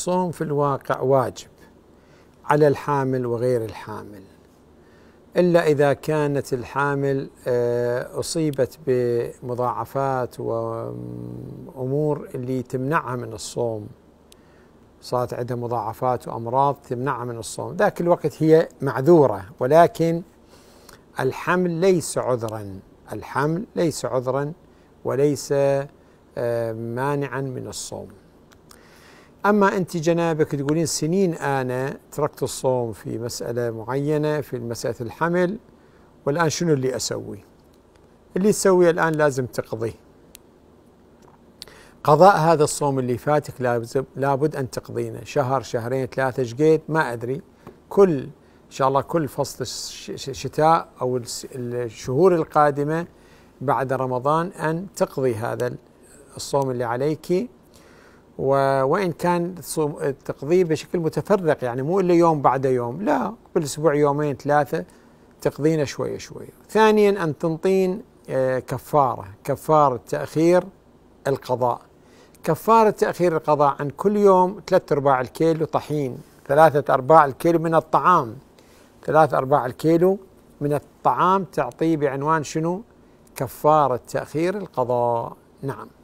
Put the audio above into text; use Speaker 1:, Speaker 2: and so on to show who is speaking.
Speaker 1: الصوم في الواقع واجب على الحامل وغير الحامل الا اذا كانت الحامل آه، اصيبت بمضاعفات وامور اللي تمنعها من الصوم صارت عندها مضاعفات وامراض تمنعها من الصوم ذاك الوقت هي معذوره ولكن الحمل ليس عذرا الحمل ليس عذرا وليس آه، مانعا من الصوم أما أنت جنابك تقولين سنين أنا تركت الصوم في مسألة معينة في مسألة الحمل والآن شنو اللي أسوي اللي تسويه الآن لازم تقضيه قضاء هذا الصوم اللي فاتك لابد أن تقضينه شهر شهرين ثلاثة شقيت ما أدري كل إن شاء الله كل فصل الشتاء أو الشهور القادمة بعد رمضان أن تقضي هذا الصوم اللي عليك وإن كان تقضيه بشكل متفرق يعني مو إلا يوم بعد يوم لا كل أسبوع يومين ثلاثة تقضينه شوية شوية ثانيا أن تنطين آه، كفارة كفارة تأخير القضاء كفارة تأخير القضاء عن كل يوم ثلاثة أرباع الكيلو طحين ثلاثة أرباع الكيلو من الطعام ثلاثة أرباع الكيلو من الطعام تعطيه بعنوان شنو كفارة تأخير القضاء نعم